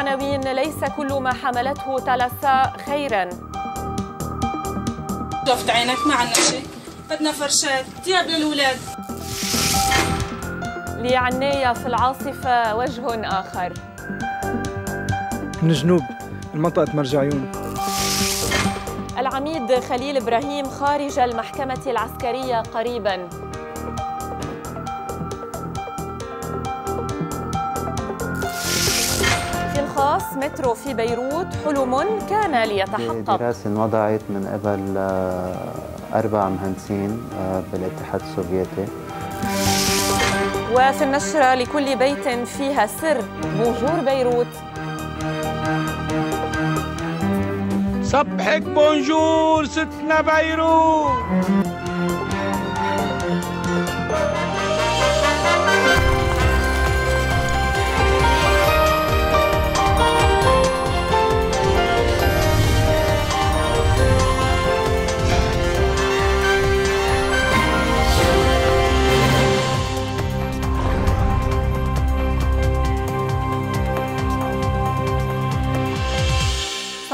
العناوين ليس كل ما حملته تلسا خيرا شفت عينك ما عندنا شيء بدنا فرشات ثياب للأولاد لعناية في العاصفة وجه آخر من جنوب منطقة مرجعيون العميد خليل إبراهيم خارج المحكمة العسكرية قريباً خاص مترو في بيروت حلم كان ليتحقق دراسة وضعت من قبل آه، أربع مهندسين آه، بالاتحاد السوفيتي وفي النشرة لكل بيت فيها سر بونجور بيروت صبحك بونجور ستنا بيروت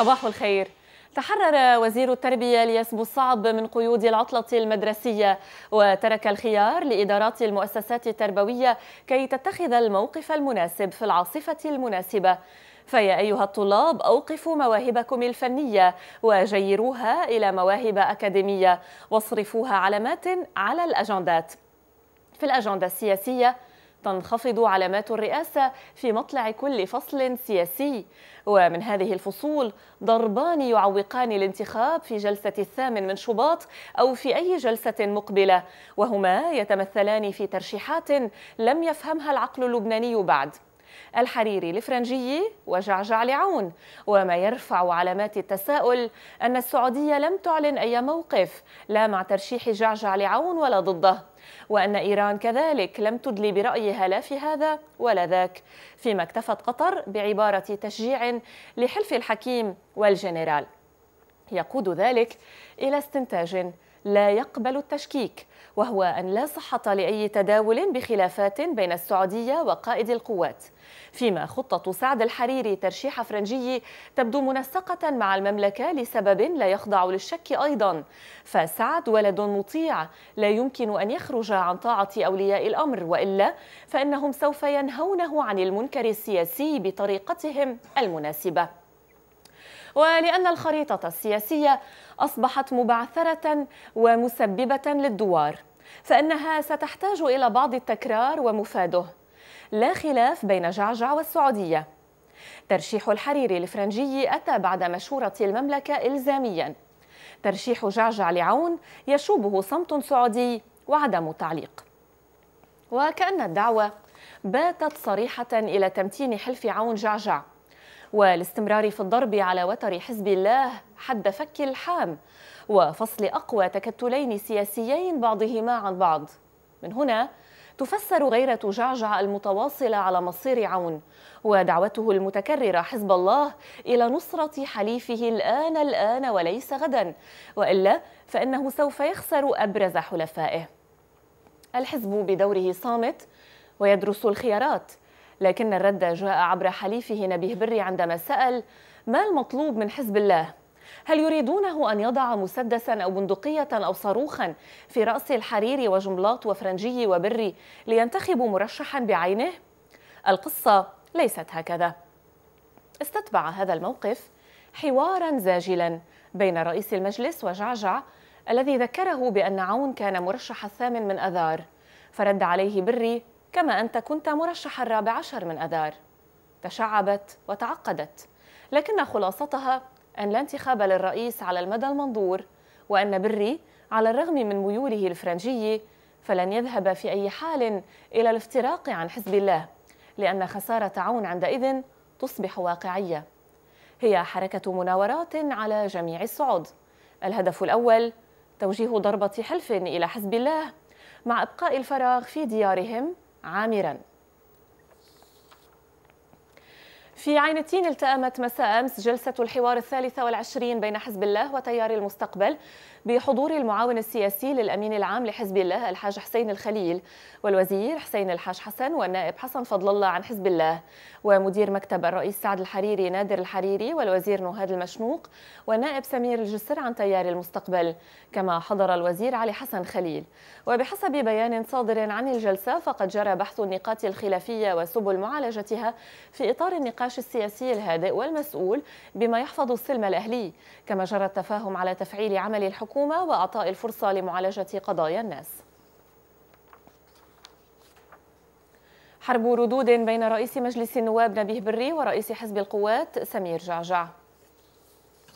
صباح الخير تحرر وزير التربية ليسبو الصعب من قيود العطلة المدرسية وترك الخيار لإدارات المؤسسات التربوية كي تتخذ الموقف المناسب في العاصفة المناسبة فيا أيها الطلاب أوقفوا مواهبكم الفنية وجيروها إلى مواهب أكاديمية واصرفوها علامات على الأجندات في الأجندة السياسية تنخفض علامات الرئاسة في مطلع كل فصل سياسي ومن هذه الفصول ضربان يعوقان الانتخاب في جلسة الثامن من شباط أو في أي جلسة مقبلة وهما يتمثلان في ترشيحات لم يفهمها العقل اللبناني بعد الحريري الفرنجي وجعجع لعون وما يرفع علامات التساؤل أن السعودية لم تعلن أي موقف لا مع ترشيح جعجع لعون ولا ضده وأن إيران كذلك لم تدلي برأيها لا في هذا ولا ذاك فيما اكتفت قطر بعبارة تشجيع لحلف الحكيم والجنرال يقود ذلك إلى استنتاج لا يقبل التشكيك وهو أن لا صحة لأي تداول بخلافات بين السعودية وقائد القوات فيما خطة سعد الحريري ترشيح فرنجي تبدو منسقة مع المملكة لسبب لا يخضع للشك أيضا فسعد ولد مطيع لا يمكن أن يخرج عن طاعة أولياء الأمر وإلا فإنهم سوف ينهونه عن المنكر السياسي بطريقتهم المناسبة ولأن الخريطة السياسية أصبحت مبعثرة ومسببة للدوار فإنها ستحتاج إلى بعض التكرار ومفاده لا خلاف بين جعجع والسعودية ترشيح الحريري الفرنجي أتى بعد مشورة المملكة إلزامياً ترشيح جعجع لعون يشوبه صمت سعودي وعدم تعليق وكأن الدعوة باتت صريحة إلى تمتين حلف عون جعجع والاستمرار في الضرب على وتر حزب الله حد فك الحام وفصل أقوى تكتلين سياسيين بعضهما عن بعض من هنا تفسر غيرة جعجع المتواصلة على مصير عون ودعوته المتكررة حزب الله إلى نصرة حليفه الآن الآن وليس غدا وإلا فإنه سوف يخسر أبرز حلفائه الحزب بدوره صامت ويدرس الخيارات لكن الرد جاء عبر حليفه نبيه بري عندما سأل ما المطلوب من حزب الله هل يريدونه أن يضع مسدسا أو بندقية أو صاروخا في رأس الحرير وجملاط وفرنجي وبري لينتخبوا مرشحا بعينه؟ القصة ليست هكذا استتبع هذا الموقف حوارا زاجلا بين رئيس المجلس وجعجع الذي ذكره بأن عون كان مرشح الثامن من أذار فرد عليه بري كما أنت كنت مرشح الرابع عشر من أذار تشعبت وتعقدت لكن خلاصتها أن لا انتخاب للرئيس على المدى المنظور وأن بري على الرغم من ميوله الفرنجية فلن يذهب في أي حال إلى الافتراق عن حزب الله لأن خسارة عون عندئذ تصبح واقعية هي حركة مناورات على جميع الصعد الهدف الأول توجيه ضربة حلف إلى حزب الله مع إبقاء الفراغ في ديارهم عامراً في عين التين التأمت مساء أمس جلسة الحوار الثالثة والعشرين بين حزب الله وتيار المستقبل بحضور المعاون السياسي للأمين العام لحزب الله الحاج حسين الخليل والوزير حسين الحاج حسن والنائب حسن فضل الله عن حزب الله ومدير مكتب الرئيس سعد الحريري نادر الحريري والوزير نهاد المشنوق والنائب سمير الجسر عن تيار المستقبل كما حضر الوزير علي حسن خليل وبحسب بيان صادر عن الجلسة فقد جرى بحث النقاط الخلافية وسبل معالجتها في إطار النقاش النقاش السياسي الهادئ والمسؤول بما يحفظ السلم الأهلي كما جرى التفاهم على تفعيل عمل الحكومة وأعطاء الفرصة لمعالجة قضايا الناس حرب ردود بين رئيس مجلس النواب نبيه بري ورئيس حزب القوات سمير جعجع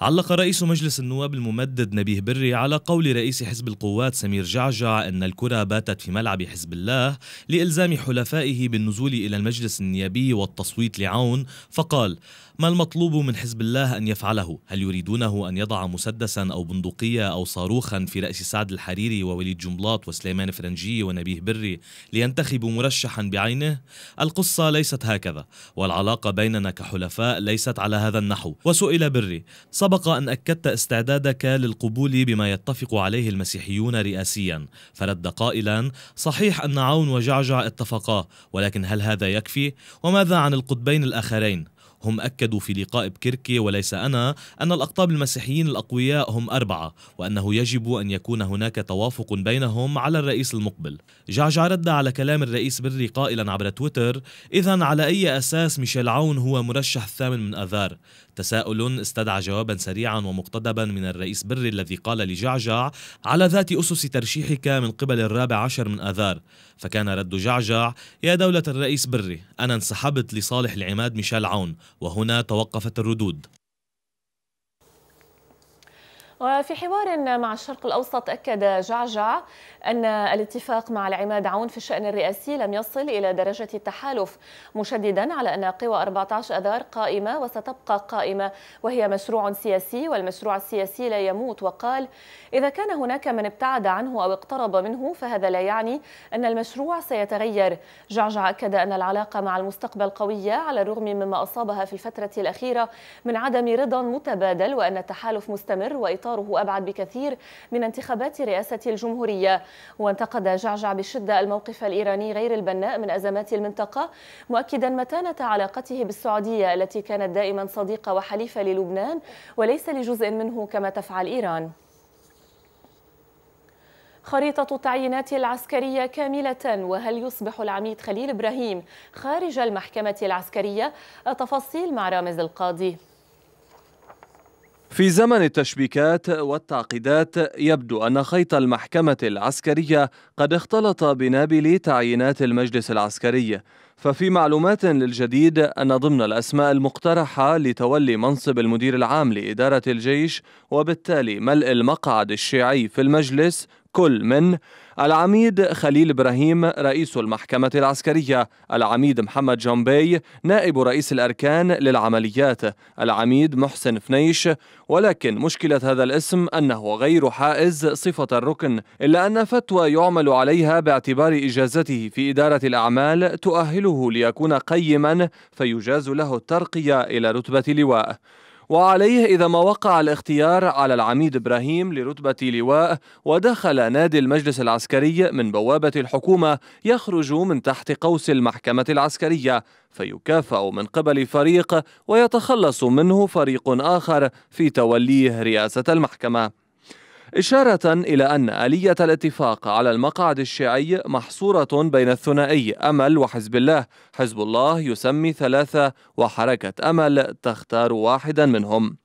علق رئيس مجلس النواب الممدد نبيه بري على قول رئيس حزب القوات سمير جعجع أن الكرة باتت في ملعب حزب الله لإلزام حلفائه بالنزول إلى المجلس النيابي والتصويت لعون فقال ما المطلوب من حزب الله أن يفعله؟ هل يريدونه أن يضع مسدسا أو بندقية أو صاروخا في رأس سعد الحريري ووليد جملاط وسليمان فرنجي ونبيه بري لينتخبوا مرشحا بعينه؟ القصة ليست هكذا والعلاقة بيننا كحلفاء ليست على هذا النحو وسئل بري سبق أن أكدت استعدادك للقبول بما يتفق عليه المسيحيون رئاسيا فرد قائلا صحيح أن عون وجعجع اتفقا ولكن هل هذا يكفي؟ وماذا عن القطبين الآخرين؟ هم أكدوا في لقاء بكركي وليس أنا أن الأقطاب المسيحيين الأقوياء هم أربعة وأنه يجب أن يكون هناك توافق بينهم على الرئيس المقبل جعجع رد على كلام الرئيس بري قائلا عبر تويتر إذا على أي أساس ميشيل عون هو مرشح الثامن من أذار تساؤل استدعى جوابا سريعا ومقتضبا من الرئيس بري الذي قال لجعجع على ذات أسس ترشيحك من قبل الرابع عشر من آذار فكان رد جعجع يا دولة الرئيس بري أنا انسحبت لصالح العماد ميشيل عون وهنا توقفت الردود وفي حوار مع الشرق الأوسط أكد جعجع أن الاتفاق مع العماد عون في الشأن الرئاسي لم يصل إلى درجة التحالف مشددا على أن قوى 14 أذار قائمة وستبقى قائمة وهي مشروع سياسي والمشروع السياسي لا يموت وقال إذا كان هناك من ابتعد عنه أو اقترب منه فهذا لا يعني أن المشروع سيتغير جعجع أكد أن العلاقة مع المستقبل قوية على الرغم مما أصابها في الفترة الأخيرة من عدم رضا متبادل وأن التحالف مستمر وإطاره أبعد بكثير من انتخابات رئاسة الجمهورية وانتقد جعجع بشدة الموقف الإيراني غير البناء من أزمات المنطقة مؤكدا متانة علاقته بالسعودية التي كانت دائما صديقة وحليفة للبنان وليس لجزء منه كما تفعل إيران خريطة التعيينات العسكرية كاملة وهل يصبح العميد خليل إبراهيم خارج المحكمة العسكرية التفاصيل مع رامز القاضي في زمن التشبيكات والتعقيدات يبدو أن خيط المحكمة العسكرية قد اختلط بنابل تعيينات المجلس العسكري ففي معلومات للجديد أن ضمن الأسماء المقترحة لتولي منصب المدير العام لإدارة الجيش وبالتالي ملء المقعد الشيعي في المجلس كل من العميد خليل إبراهيم رئيس المحكمة العسكرية العميد محمد جنبي نائب رئيس الأركان للعمليات العميد محسن فنيش ولكن مشكلة هذا الاسم أنه غير حائز صفة الركن إلا أن فتوى يعمل عليها باعتبار إجازته في إدارة الأعمال تؤهله ليكون قيما فيجاز له الترقية إلى رتبة لواء وعليه إذا ما وقع الاختيار على العميد إبراهيم لرتبة لواء ودخل نادي المجلس العسكري من بوابة الحكومة يخرج من تحت قوس المحكمة العسكرية فيكافأ من قبل فريق ويتخلص منه فريق آخر في توليه رئاسة المحكمة إشارة إلى أن آلية الاتفاق على المقعد الشيعي محصورة بين الثنائي أمل وحزب الله حزب الله يسمي ثلاثة وحركة أمل تختار واحدا منهم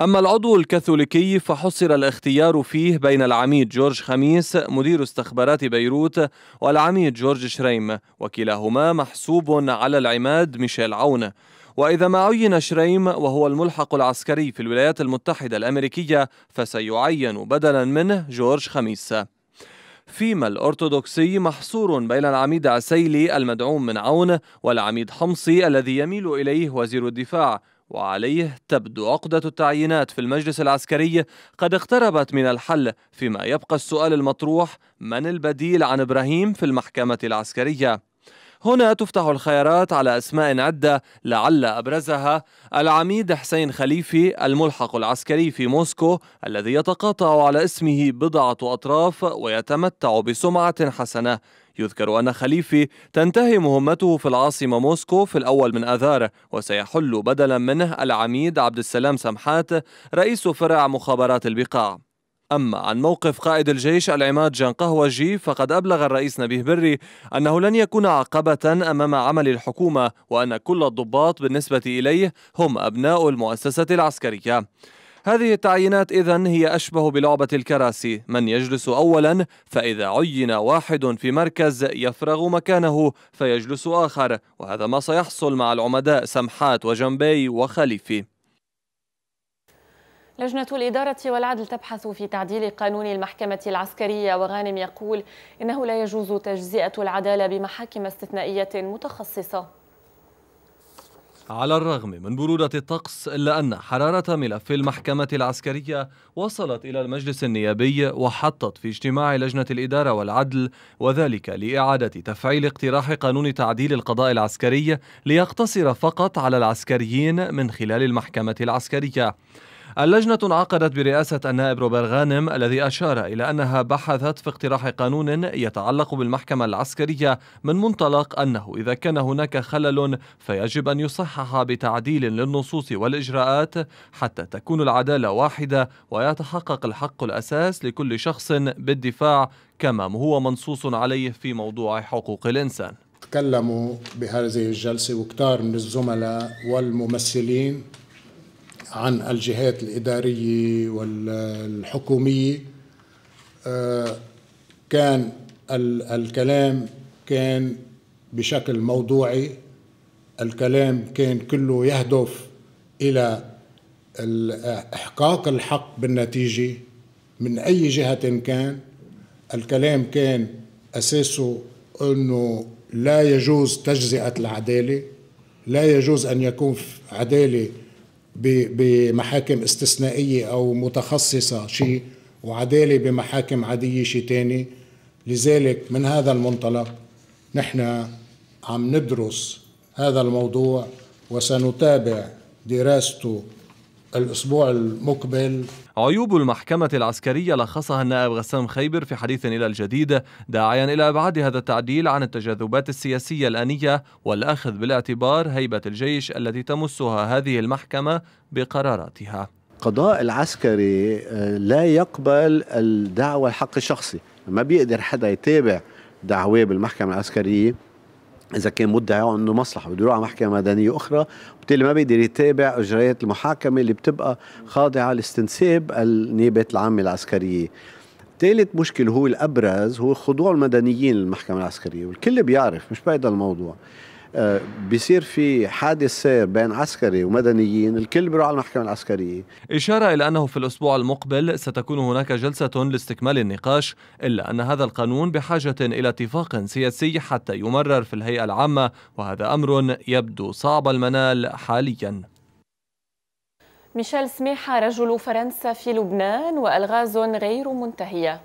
أما العضو الكاثوليكي فحصر الاختيار فيه بين العميد جورج خميس مدير استخبارات بيروت والعميد جورج شريم وكلاهما محسوب على العماد ميشيل عون وإذا ما عين شريم وهو الملحق العسكري في الولايات المتحدة الأمريكية فسيعين بدلا منه جورج خميس فيما الأرثوذكسي محصور بين العميد عسيلي المدعوم من عون والعميد حمصي الذي يميل إليه وزير الدفاع وعليه تبدو عقدة التعيينات في المجلس العسكري قد اقتربت من الحل فيما يبقى السؤال المطروح من البديل عن إبراهيم في المحكمة العسكرية هنا تفتح الخيارات على أسماء عدة لعل أبرزها العميد حسين خليفي الملحق العسكري في موسكو الذي يتقاطع على اسمه بضعة أطراف ويتمتع بسمعة حسنة يذكر أن خليفي تنتهي مهمته في العاصمة موسكو في الأول من آذار وسيحل بدلا منه العميد عبد السلام سمحات رئيس فرع مخابرات البقاع أما عن موقف قائد الجيش العماد جان قهوجي فقد أبلغ الرئيس نبيه بري أنه لن يكون عقبة أمام عمل الحكومة وأن كل الضباط بالنسبة إليه هم أبناء المؤسسة العسكرية هذه التعيينات إذا هي أشبه بلعبة الكراسي من يجلس أولا فإذا عين واحد في مركز يفرغ مكانه فيجلس آخر وهذا ما سيحصل مع العمداء سمحات وجنبي وخليفي لجنة الإدارة والعدل تبحث في تعديل قانون المحكمة العسكرية وغانم يقول إنه لا يجوز تجزئة العدالة بمحاكم استثنائية متخصصة على الرغم من برودة الطقس إلا أن حرارة ملف المحكمة العسكرية وصلت إلى المجلس النيابي وحطت في اجتماع لجنة الإدارة والعدل وذلك لإعادة تفعيل اقتراح قانون تعديل القضاء العسكري ليقتصر فقط على العسكريين من خلال المحكمة العسكرية اللجنة انعقدت برئاسة النائب روبر غانم الذي أشار إلى أنها بحثت في اقتراح قانون يتعلق بالمحكمة العسكرية من منطلق أنه إذا كان هناك خلل فيجب أن يصحح بتعديل للنصوص والإجراءات حتى تكون العدالة واحدة ويتحقق الحق الأساس لكل شخص بالدفاع كما هو منصوص عليه في موضوع حقوق الإنسان تكلموا بهذه الجلسة وكتار من الزملاء والممثلين عن الجهات الإدارية والحكومية آه، كان الكلام كان بشكل موضوعي الكلام كان كله يهدف إلى إحقاق الحق بالنتيجة من أي جهة كان الكلام كان أساسه أنه لا يجوز تجزئة العدالة لا يجوز أن يكون عدالة بمحاكم استثنائية أو متخصصة شيء وعدالة بمحاكم عادية شيء تاني لذلك من هذا المنطلق نحن عم ندرس هذا الموضوع وسنتابع دراسته الأسبوع المقبل عيوب المحكمة العسكرية لخصها النائب غسام خيبر في حديث إلى الجديد داعيا إلى إبعاد هذا التعديل عن التجاذبات السياسية الآنية والأخذ بالاعتبار هيبة الجيش التي تمسها هذه المحكمة بقراراتها القضاء العسكري آه، لا يقبل الدعوة الحق الشخصي ما بيقدر حدا يتابع دعوة بالمحكمة العسكرية اذا كان مدعي عنده مصلحه بده يروح على محكمه مدنيه اخرى وبالتالي ما بيقدر يتابع اجراءات المحاكمه اللي بتبقى خاضعه لاستنساب النيابه العامه العسكريه ثالث مشكلة هو الأبرز هو خضوع المدنيين للمحكمة العسكرية والكل بيعرف مش بعيد الموضوع بيصير في حادث سير بين عسكري ومدنيين الكل بيروح على المحكمة العسكرية إشارة إلى أنه في الأسبوع المقبل ستكون هناك جلسة لاستكمال النقاش إلا أن هذا القانون بحاجة إلى اتفاق سياسي حتى يمرر في الهيئة العامة وهذا أمر يبدو صعب المنال حاليا ميشيل سميحة رجل فرنسا في لبنان وألغاز غير منتهية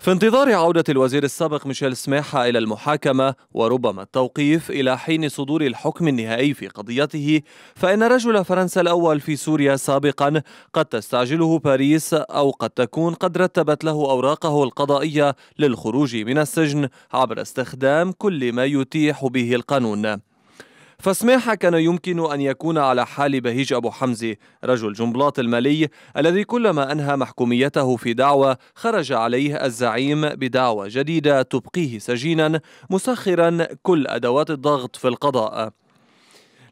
في انتظار عودة الوزير السابق ميشيل سماحة إلى المحاكمة وربما التوقيف إلى حين صدور الحكم النهائي في قضيته فإن رجل فرنسا الأول في سوريا سابقا قد تستعجله باريس أو قد تكون قد رتبت له أوراقه القضائية للخروج من السجن عبر استخدام كل ما يتيح به القانون فسماحة كان يمكن أن يكون على حال بهيج أبو حمزة رجل جنبلاط المالي الذي كلما أنهى محكوميته في دعوة خرج عليه الزعيم بدعوة جديدة تبقيه سجينا مسخرا كل أدوات الضغط في القضاء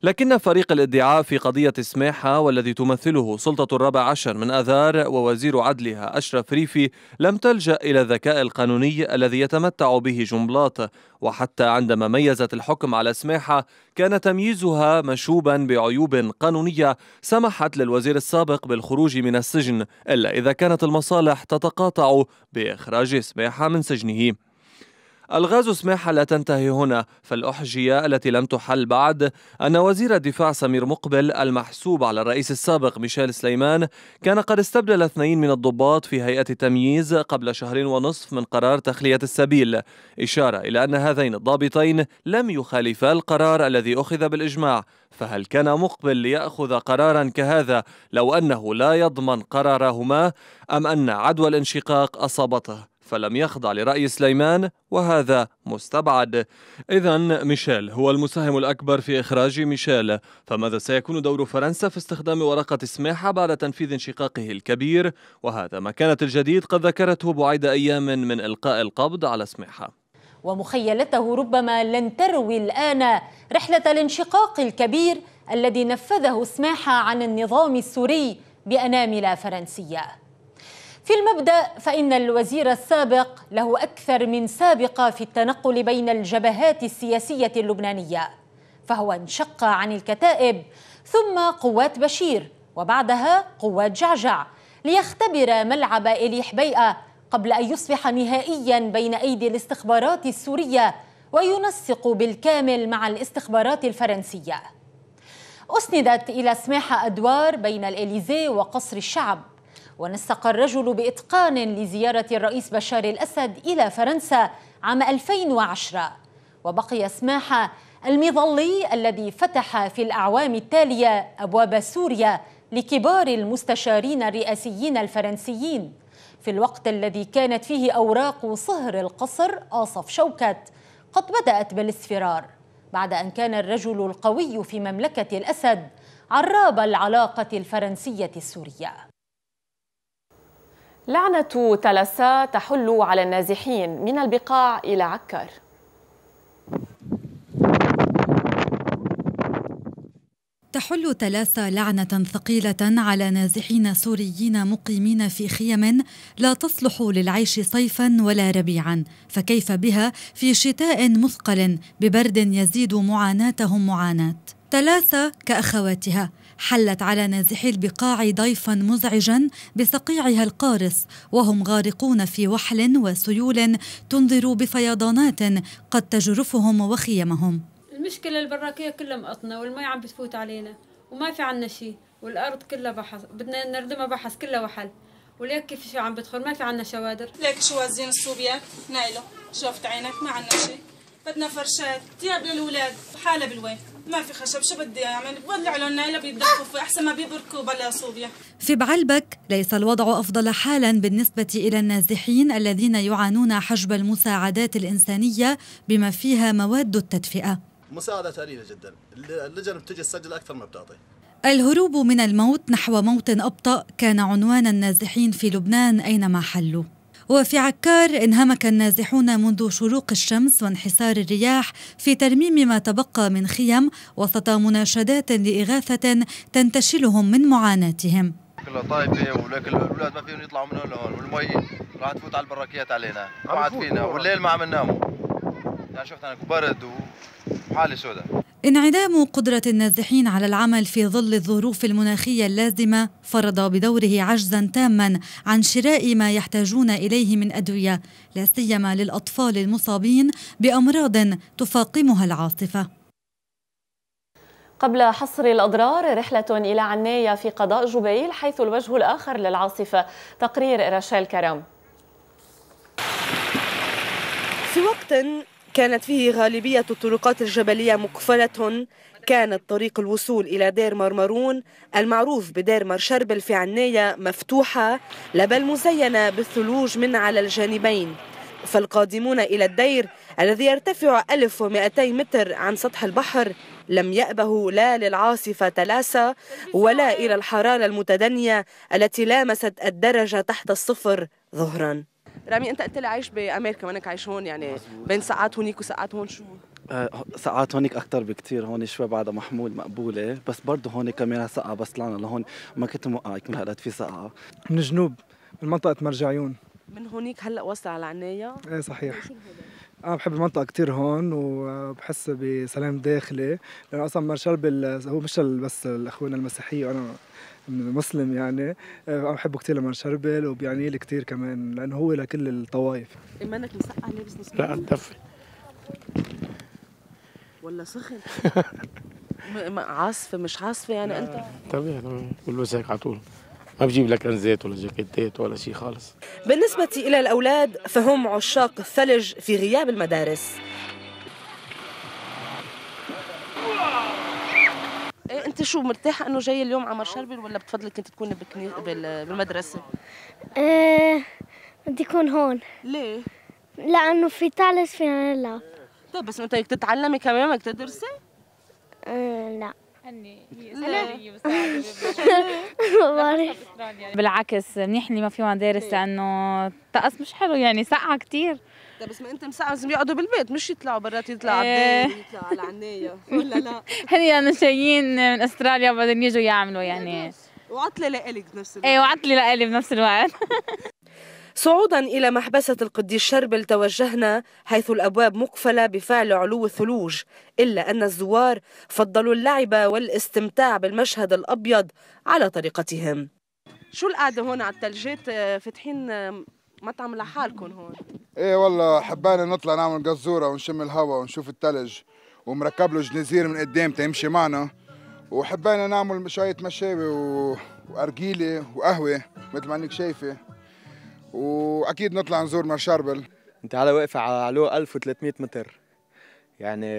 لكن فريق الادعاء في قضية سماحة والذي تمثله سلطة الرابع عشر من أذار ووزير عدلها أشرف ريفي لم تلجأ إلى الذكاء القانوني الذي يتمتع به جنبلاط وحتى عندما ميزت الحكم على سماحة كان تمييزها مشوبا بعيوب قانونية سمحت للوزير السابق بالخروج من السجن إلا إذا كانت المصالح تتقاطع بإخراج سماحة من سجنه الغاز سماحة لا تنتهي هنا فالأحجية التي لم تحل بعد أن وزير الدفاع سمير مقبل المحسوب على الرئيس السابق ميشيل سليمان كان قد استبدل اثنين من الضباط في هيئة التمييز قبل شهر ونصف من قرار تخلية السبيل إشارة إلى أن هذين الضابطين لم يخالفا القرار الذي أخذ بالإجماع فهل كان مقبل ليأخذ قرارا كهذا لو أنه لا يضمن قرارهما أم أن عدوى الانشقاق أصابته فلم يخضع لرأي سليمان وهذا مستبعد إذا ميشيل هو المساهم الأكبر في إخراج ميشيل فماذا سيكون دور فرنسا في استخدام ورقة سماحة بعد تنفيذ انشقاقه الكبير وهذا ما كانت الجديد قد ذكرته بعيد أيام من إلقاء القبض على سماحة ومخيلته ربما لن تروي الآن رحلة الانشقاق الكبير الذي نفذه سماحة عن النظام السوري بأنامل فرنسية في المبدا فان الوزير السابق له اكثر من سابقه في التنقل بين الجبهات السياسيه اللبنانيه فهو انشق عن الكتائب ثم قوات بشير وبعدها قوات جعجع ليختبر ملعب إليح بيئة قبل أن يصبح نهائيا بين أيدي الاستخبارات السورية وينسق بالكامل مع الاستخبارات الفرنسية أسندت إلى سماح أدوار بين الإليزي وقصر الشعب ونسق الرجل بإتقان لزيارة الرئيس بشار الأسد إلى فرنسا عام 2010 وبقي سماحة المظلي الذي فتح في الأعوام التالية أبواب سوريا لكبار المستشارين الرئاسيين الفرنسيين في الوقت الذي كانت فيه أوراق صهر القصر آصف شوكت قد بدأت بالاصفرار بعد أن كان الرجل القوي في مملكة الأسد عراب العلاقة الفرنسية السورية لعنة تلسا تحل على النازحين من البقاع إلى عكار تحل تلاسا لعنة ثقيلة على نازحين سوريين مقيمين في خيم لا تصلح للعيش صيفا ولا ربيعا، فكيف بها في شتاء مثقل ببرد يزيد معاناتهم معاناة. تلاسا كأخواتها حلت على نازحي البقاع ضيفا مزعجا بصقيعها القارس وهم غارقون في وحل وسيول تنذر بفيضانات قد تجرفهم وخيمهم المشكلة البراكية كلها مقطنة والمي عم بتفوت علينا وما في عنا شيء والأرض كلها بحث بدنا نردمها بحث كلها وحل وليك كيف شو عم بدخل ما في عنا شوادر ليك شو وزين الصوبيا نايله شفت عينك ما عنا شيء بدنا فرشات ثياب للولاد حالة بالوين ما في خشب شو بدي اعمل بولع لنا لا بيدقوا آه. في احسن ما بيبركوا بلا صوبيا في بعلبك ليس الوضع افضل حالا بالنسبه الى النازحين الذين يعانون حجب المساعدات الانسانيه بما فيها مواد التدفئه مساعدات قليله جدا اللجنه بتجي تسجل اكثر ما بتعطي الهروب من الموت نحو موت ابطا كان عنوان النازحين في لبنان اينما حلوا وفي عكار انهمك النازحون منذ شروق الشمس وانحسار الرياح في ترميم ما تبقى من خيم وسط مناشدات لإغاثة تنتشلهم من معاناتهم كلها طايبه ولكن الاولاد ما فيهم يطلعوا من هون والمي راح تفوت على البراكيات علينا ما عاد فينا والليل ما عم نناموا يعني شفت انا برد وحالي سوداء انعدام قدرة النازحين على العمل في ظل الظروف المناخية اللازمة فرض بدوره عجزا تاما عن شراء ما يحتاجون إليه من أدوية لا سيما للأطفال المصابين بأمراض تفاقمها العاصفة قبل حصر الأضرار رحلة إلى عناية في قضاء جبيل حيث الوجه الآخر للعاصفة تقرير رشال كرم في وقت كانت فيه غالبية الطرقات الجبلية مقفلة كانت طريق الوصول إلى دير مرمرون المعروف بدير مرشربل في عناية مفتوحة لبل مزينة بالثلوج من على الجانبين فالقادمون إلى الدير الذي يرتفع 1200 متر عن سطح البحر لم يأبه لا للعاصفة تلاسة ولا إلى الحرارة المتدنية التي لامست الدرجة تحت الصفر ظهراً رامي انت قلت لي عايش بامريكا مانك عايش هون يعني بين ساعات هونيك وساعات هون شو؟ آه، ساعات هونيك اكثر بكثير هون شوي بعدها محمول مقبوله بس برضه هون كمان سقعه بس طلعنا لهون ما كنت موقعك يكون هلا في سقعه من الجنوب من منطقه مرجعيون من هونيك هلا وصل على عناية ايه صحيح إيه، انا بحب المنطقه كثير هون وبحس بسلام داخلي لانه اصلا مرشال هو مش بس الاخوان المسيحيه وانا مسلم يعني عم آه، بحبه كثير لما شربل وبيعني لي كثير كمان لانه هو لكل الطوائف ايمانك مسقع لابس نص لا دفي ولا سخن عاصفه مش عاصفه يعني انت طبيعي بلبس هيك على طول ما بجيب لك كنزات ولا جاكيتات ولا شيء خالص بالنسبة إلى الأولاد فهم عشاق الثلج في غياب المدارس إيه انت شو مرتاحه انه جايه اليوم عمر شربل ولا بتفضلي كنت تكوني بالمدرسه؟ ايه بدي اكون هون ليه؟ لانه في تالس فينا نلعب طيب بس انت بدك تتعلمي كمان بدك تدرسي؟ ايه لا هني هي يعني. بس بالعكس منيح اللي ما في مدارس لانه الطقس مش حلو يعني سقعه كثير بس ما انت مساعد لازم يقعدوا بالبيت مش يطلعوا برات يطلعوا على إيه. يطلعوا على عنايه ولا لا هن يعني جايين من استراليا بدهم يجوا يعملوا يعني وعطله لإلك بنفس الوقت ايه وعطله لإلي بنفس الوقت صعودا إلى محبسة القديس شربل توجهنا حيث الأبواب مقفلة بفعل علو الثلوج إلا أن الزوار فضلوا اللعب والاستمتاع بالمشهد الأبيض على طريقتهم شو القعدة هون على الثلجات آه، فاتحين مطعم لحالكم هون ايه والله حبينا نطلع نعمل قزوره ونشم الهواء ونشوف الثلج ومركب له جنزير من قدام تيمشي معنا وحبينا نعمل شويه مشاوي و... وارجيله وقهوه مثل ما انك شايفه واكيد نطلع نزور مار انت على واقفه على علو 1300 متر يعني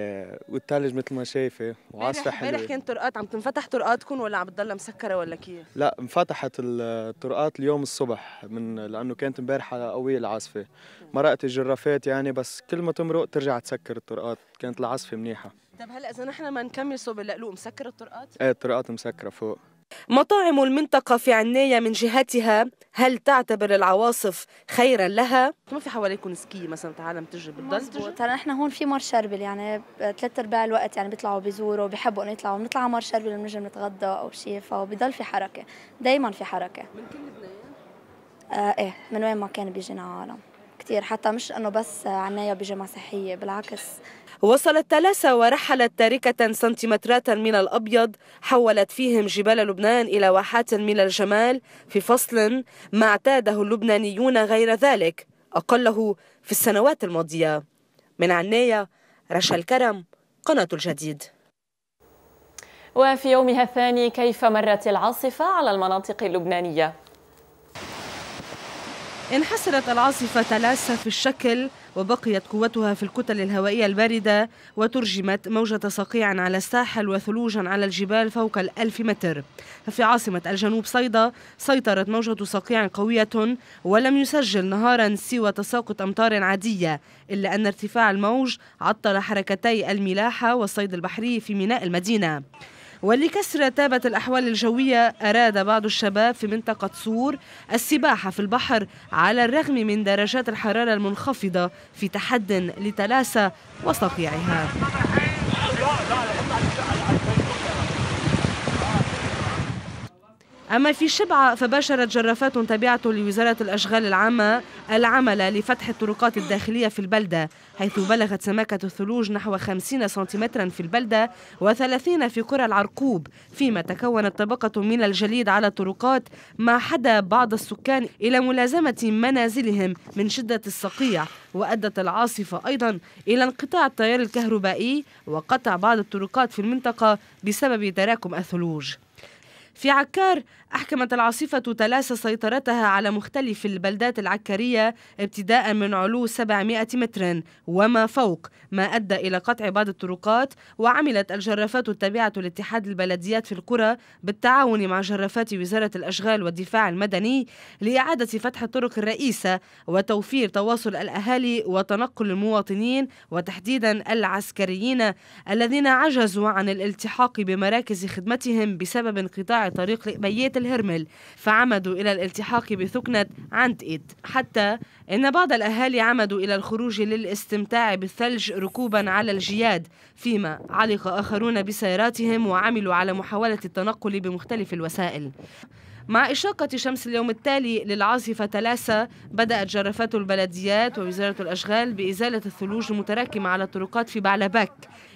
والثلج مثل ما شايفه وعاصفه حلوه امبارح كانت طرقات عم تنفتح طرقاتكم ولا عم بتضلها مسكره ولا كيف؟ لا انفتحت الطرقات اليوم الصبح من لانه كانت امبارح قويه العاصفه مرقت الجرافات يعني بس كل ما تمرق ترجع تسكر الطرقات كانت العاصفه منيحه طيب هلا اذا نحن ما نكمل صوب اللقلوق مسكر الطرقات؟ ايه الطرقات مسكره فوق مطاعم المنطقة في عناية من جهتها هل تعتبر العواصف خيرا لها؟ ما في حواليكم سكي مثلا تعال تجري بالضبط ترى نحن هون في مار شربل يعني ثلاث ارباع الوقت يعني بيطلعوا بيزوروا بيحبوا انه يطلعوا بنطلع على مار شربل بنرجع نتغدى او شيء فبضل في حركة دائما في حركة من كل لبنان؟ آه ايه من وين ما كان بيجينا عالم كثير حتى مش انه بس عناية بجمع صحية بالعكس وصلت تلاسا ورحلت تاركة سنتيمترات من الأبيض حولت فيهم جبال لبنان إلى واحات من الجمال في فصل ما اعتاده اللبنانيون غير ذلك أقله في السنوات الماضية من عناية رشا الكرم قناة الجديد وفي يومها الثاني كيف مرت العاصفة على المناطق اللبنانية؟ انحسرت العاصفة تلاسة في الشكل وبقيت قوتها في الكتل الهوائية الباردة وترجمت موجة صقيع على الساحل وثلوجا على الجبال فوق الألف متر ففي عاصمة الجنوب صيدا سيطرت موجة صقيع قوية ولم يسجل نهارا سوى تساقط أمطار عادية إلا أن ارتفاع الموج عطل حركتي الملاحة والصيد البحري في ميناء المدينة ولكسر تابة الأحوال الجوية أراد بعض الشباب في منطقة سور السباحة في البحر على الرغم من درجات الحرارة المنخفضة في تحد لتلاسة وصقيعها أما في شبعة فباشرت جرافات تابعة لوزارة الأشغال العامة العمل لفتح الطرقات الداخلية في البلدة حيث بلغت سماكة الثلوج نحو 50 سنتيمترا في البلدة و30 في قرى العرقوب فيما تكونت طبقة من الجليد على الطرقات ما حدا بعض السكان إلى ملازمة منازلهم من شدة الصقيع وأدت العاصفة أيضا إلى انقطاع التيار الكهربائي وقطع بعض الطرقات في المنطقة بسبب تراكم الثلوج في عكار أحكمت العاصفة تلاسى سيطرتها على مختلف البلدات العكرية ابتداء من علو 700 متر وما فوق ما أدى إلى قطع بعض الطرقات وعملت الجرافات التابعة لاتحاد البلديات في القرى بالتعاون مع جرافات وزارة الأشغال والدفاع المدني لإعادة فتح الطرق الرئيسة وتوفير تواصل الأهالي وتنقل المواطنين وتحديدا العسكريين الذين عجزوا عن الالتحاق بمراكز خدمتهم بسبب انقطاع طريق بيت الهرمل فعمدوا إلى الالتحاق بثكنة إيد حتى إن بعض الأهالي عمدوا إلى الخروج للاستمتاع بالثلج ركوبا على الجياد فيما علق آخرون بسياراتهم وعملوا على محاولة التنقل بمختلف الوسائل مع إشاقة شمس اليوم التالي للعاصفة تلاسة بدأت جرافات البلديات ووزارة الأشغال بإزالة الثلوج المتراكمة على الطرقات في بعلبك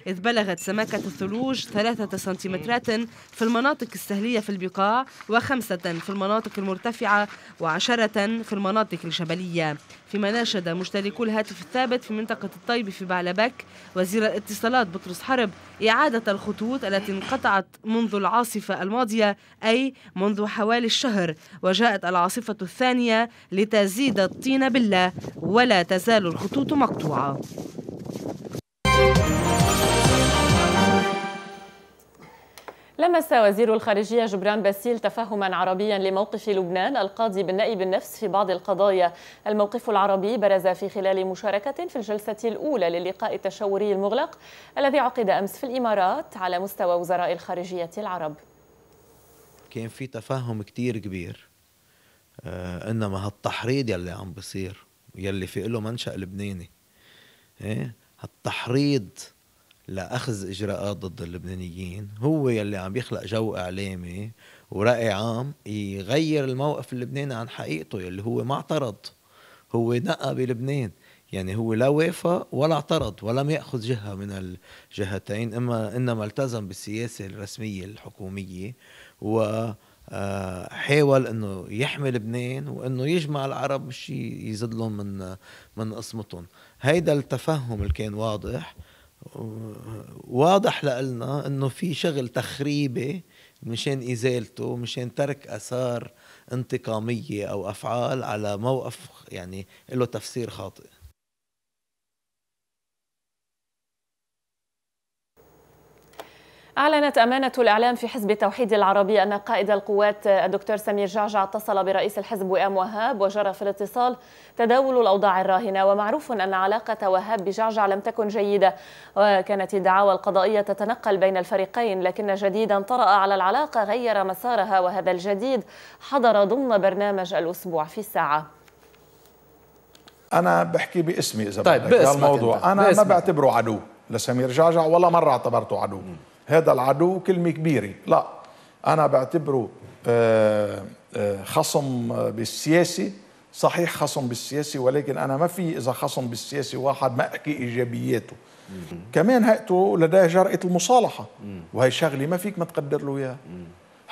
إذ بلغت سماكة الثلوج ثلاثة سنتيمترات في المناطق السهلية في البقاع وخمسة في المناطق المرتفعة وعشرة في المناطق الجبلية فيما ناشد مشتركو الهاتف الثابت في منطقة الطيب في بعلبك وزير الاتصالات بطرس حرب إعادة الخطوط التي انقطعت منذ العاصفة الماضية أي منذ حوالي الشهر وجاءت العاصفة الثانية لتزيد الطين بالله ولا تزال الخطوط مقطوعة لمس وزير الخارجية جبران باسيل تفهما عربيا لموقف لبنان القاضي بالنائب النفس في بعض القضايا الموقف العربي برز في خلال مشاركة في الجلسة الأولى للقاء التشاوري المغلق الذي عقد أمس في الإمارات على مستوى وزراء الخارجية العرب كان في تفهم كتير كبير آه إنما هالتحريض يلي عم بصير يلي في له منشأ لبناني إيه هالتحريض لاخذ اجراءات ضد اللبنانيين هو يلي عم يخلق جو اعلامي وراي عام يغير الموقف اللبناني عن حقيقته يلي هو ما اعترض هو نقى بلبنان يعني هو لا وافق ولا اعترض ولم ياخذ جهه من الجهتين اما انما التزم بالسياسه الرسميه الحكوميه و آه، حاول انه يحمي لبنان وانه يجمع العرب مش يزدلهم من من قسمتهم هيدا التفهم اللي كان واضح واضح لنا انه في شغل تخريبي مشان ازالته مشان ترك اثار انتقاميه او افعال على موقف يعني له تفسير خاطئ أعلنت أمانة الإعلام في حزب التوحيد العربي أن قائد القوات الدكتور سمير جعجع اتصل برئيس الحزب وئام وهاب وجرى في الاتصال تداول الأوضاع الراهنة ومعروف أن علاقة وهاب بجعجع لم تكن جيدة وكانت الدعاوى القضائية تتنقل بين الفريقين لكن جديدا طرأ على العلاقة غير مسارها وهذا الجديد حضر ضمن برنامج الأسبوع في الساعة أنا بحكي باسمي إذا طيب باسمك الموضوع أنا ما بعتبره عدو لسمير جعجع ولا مرة اعتبرته عدو م. هذا العدو كلمة كبيرة لا أنا بعتبره آه، آه، خصم بالسياسي صحيح خصم بالسياسي ولكن أنا ما في إذا خصم بالسياسي واحد ما أحكي إيجابياته كمان هيئته لديها جرأة المصالحة وهي شغلة ما فيك ما تقدر له إياها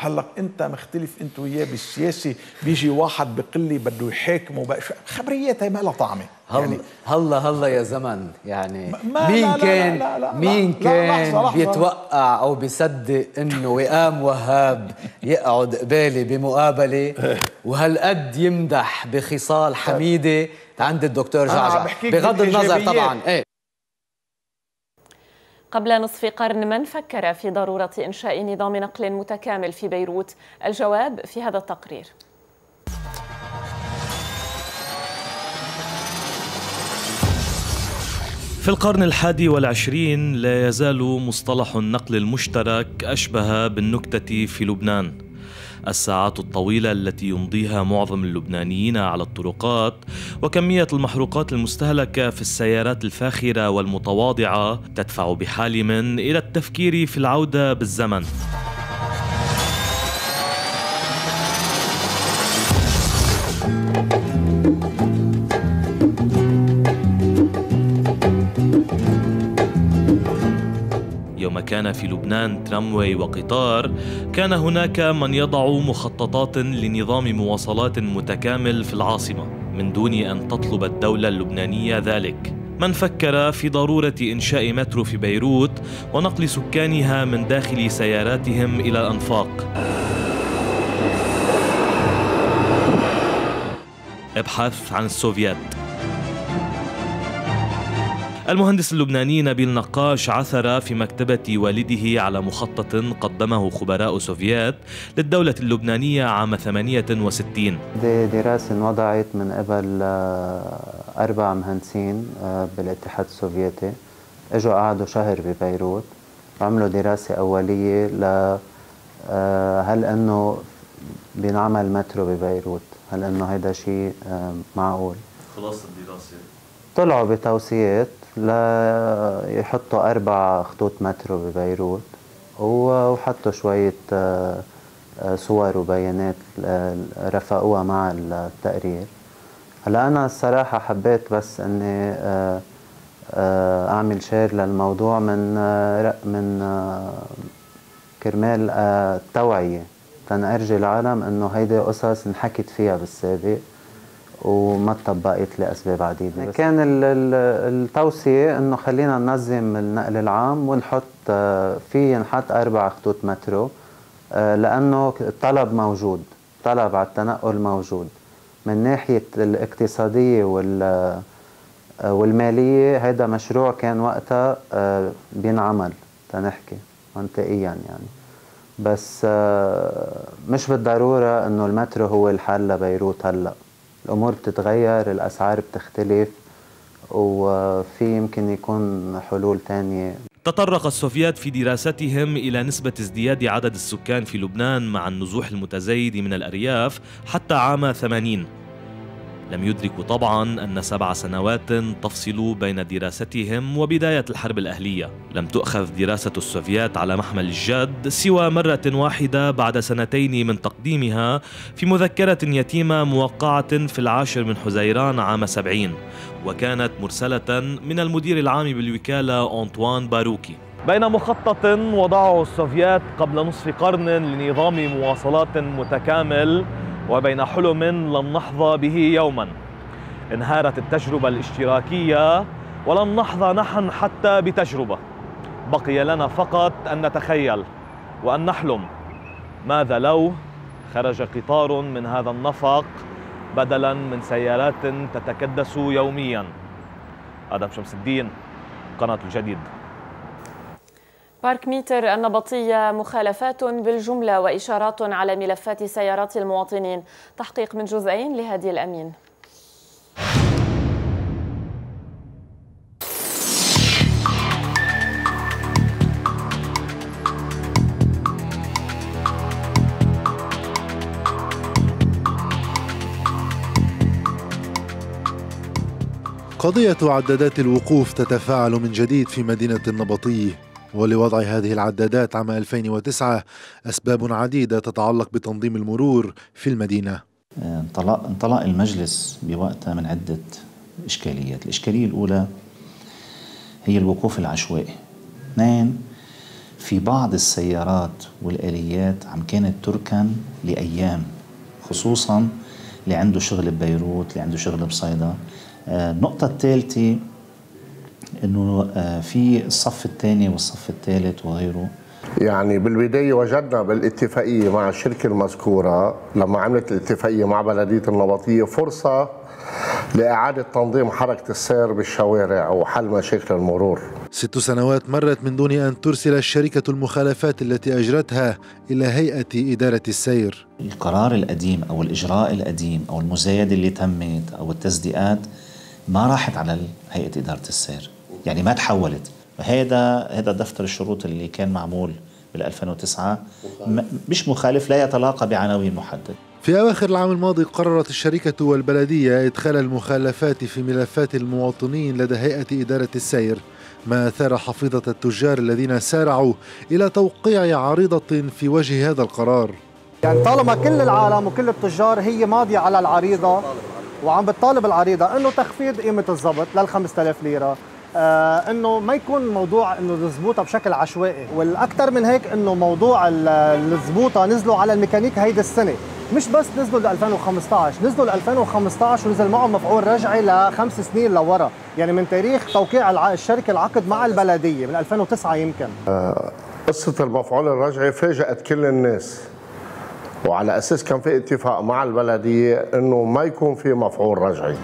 هلا انت مختلف انت وياه بالسياسه بيجي واحد بقلي بده يحاكمه خبريات هي ما لها طعمه هلا يعني هلا هلا يا زمن يعني مين لا كان لا لا لا لا مين لا كان لا بيتوقع او بيصدق انه وئام وهاب يقعد قبالي بمقابله وهالقد يمدح بخصال حميده طيب. عند الدكتور جعجع بغض النظر طبعا ايه قبل نصف قرن من فكر في ضرورة إنشاء نظام نقل متكامل في بيروت؟ الجواب في هذا التقرير في القرن الحادي والعشرين لا يزال مصطلح النقل المشترك أشبه بالنكتة في لبنان الساعات الطويلة التي يمضيها معظم اللبنانيين على الطرقات وكمية المحروقات المستهلكة في السيارات الفاخرة والمتواضعة تدفع بحال من إلى التفكير في العودة بالزمن كان في لبنان ترامواي وقطار كان هناك من يضع مخططات لنظام مواصلات متكامل في العاصمة من دون أن تطلب الدولة اللبنانية ذلك من فكر في ضرورة إنشاء مترو في بيروت ونقل سكانها من داخل سياراتهم إلى الأنفاق ابحث عن السوفيات المهندس اللبناني نبيل نقاش عثر في مكتبة والده على مخطط قدمه خبراء سوفيات للدولة اللبنانية عام 68 دي دراسة انوضعت من قبل آه، أربع مهندسين آه، بالاتحاد السوفيتي اجوا قعدوا شهر ببيروت عملوا دراسة أولية ل آه، هل أنه بينعمل مترو ببيروت هل أنه هيدا شيء معقول خلاص الدراسة طلعوا بتوصيات ليحطوا أربع خطوط مترو ببيروت وحطوا شوية آه، آه، صور وبيانات آه، رفقوها مع التقرير هلا أنا الصراحة حبيت بس إني أعمل شير للموضوع من من كرمال التوعية تنرجي العالم إنه هيدي قصص انحكت فيها بالسابق وما طبقت لاسباب عديده كان التوصيه انه خلينا ننظم النقل العام ونحط آه، في ينحط اربع خطوط مترو آه، لانه الطلب موجود طلب على التنقل موجود من ناحيه الاقتصاديه وال آه، والماليه هذا مشروع كان وقتها بينعمل تنحكي منطقيا يعني بس مش بالضروره انه المترو هو الحل لبيروت هلا الأمور بتتغير الأسعار بتختلف وفي يمكن يكون حلول تانية تطرق السوفيات في دراستهم إلى نسبة ازدياد عدد السكان في لبنان مع النزوح المتزايد من الأرياف حتى عام 80 لم يدركوا طبعا أن سبع سنوات تفصل بين دراستهم وبداية الحرب الأهلية لم تؤخذ دراسة السوفيات على محمل الجد سوى مرة واحدة بعد سنتين من تقديمها في مذكرة يتيمة موقعة في العاشر من حزيران عام 70 وكانت مرسلة من المدير العام بالوكالة أنطوان باروكي بين مخطط وضعه السوفيات قبل نصف قرن لنظام مواصلات متكامل وبين حلم لن نحظى به يوما انهارت التجربة الاشتراكية ولن نحظى نحن حتى بتجربة بقي لنا فقط أن نتخيل وأن نحلم ماذا لو خرج قطار من هذا النفق بدلا من سيارات تتكدس يوميا آدم شمس الدين قناة الجديد بارك ميتر النبطية مخالفات بالجملة وإشارات على ملفات سيارات المواطنين تحقيق من جزئين لهذه الأمين قضية عدادات الوقوف تتفاعل من جديد في مدينة النبطي ولوضع هذه العدادات عام 2009 أسباب عديدة تتعلق بتنظيم المرور في المدينة انطلاق, انطلاق المجلس بوقتها من عدة إشكاليات الإشكالية الأولى هي الوقوف العشوائي اثنين في بعض السيارات والآليات عم كانت تركن لأيام خصوصا اللي عنده شغل ببيروت اللي عنده شغل بصيدا آه، النقطة الثالثة انه آه، في الصف الثاني والصف الثالث وغيره يعني بالبداية وجدنا بالاتفاقية مع الشركة المذكورة لما عملت الاتفاقية مع بلدية النبطية فرصة لإعادة تنظيم حركة السير بالشوارع وحل مشاكل المرور ست سنوات مرت من دون أن ترسل الشركة المخالفات التي أجرتها إلى هيئة إدارة السير القرار القديم أو الإجراء القديم أو المزايدة اللي تمت أو التصديقات ما راحت على هيئة إدارة السير يعني ما تحولت هذا هذا دفتر الشروط اللي كان معمول بال 2009 مخالف. مش مخالف لا يتلاقى بعناوين محدده في أواخر العام الماضي قررت الشركة والبلدية إدخال المخالفات في ملفات المواطنين لدى هيئة إدارة السير ما أثار حفيظة التجار الذين سارعوا إلى توقيع عريضة في وجه هذا القرار يعني طالما كل العالم وكل التجار هي ماضية على العريضة وعم بتطالب العريضة أنه تخفيض قيمة الضبط لل 5000 ليرة آه، انه ما يكون موضوع انه الزبوطه بشكل عشوائي والاكثر من هيك انه موضوع الزبوطه نزلوا على الميكانيك هيدي السنه مش بس نزلوا ل 2015 نزلوا ل 2015 ونزل معهم مفعول رجعي لخمس سنين لورا يعني من تاريخ توقيع الشركه العقد مع البلديه من 2009 يمكن آه، قصه المفعول الرجعي فاجات كل الناس وعلى اساس كان في اتفاق مع البلديه انه ما يكون في مفعول رجعي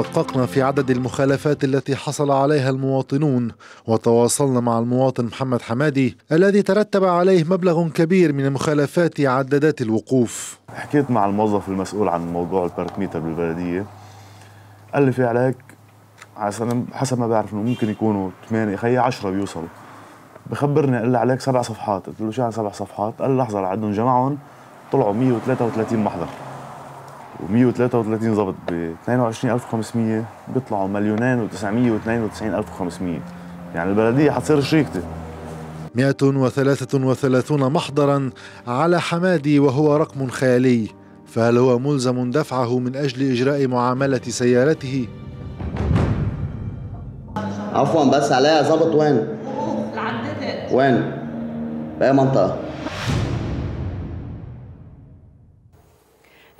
دققنا في عدد المخالفات التي حصل عليها المواطنون وتواصلنا مع المواطن محمد حمادي الذي ترتب عليه مبلغ كبير من المخالفات عدادات الوقوف حكيت مع الموظف المسؤول عن موضوع الباركميتر بالبلدية قال لي في على حسب ما بعرف انه ممكن يكونوا 8 خي 10 بيوصلوا بخبرني قال لي عليك سبع صفحات قلت له شو يعني سبع صفحات قال لي لحظة لعدهم جمعهم طلعوا 133 محضر و133 ظابط ب 22500 بيطلعوا مليونين و 992500 يعني البلدية حتصير شريكتي 133 محضرا على حمادي وهو رقم خيالي فهل هو ملزم دفعه من أجل إجراء معاملة سيارته؟ عفوا بس عليها ظابط وين؟ وين؟ بأي منطقة؟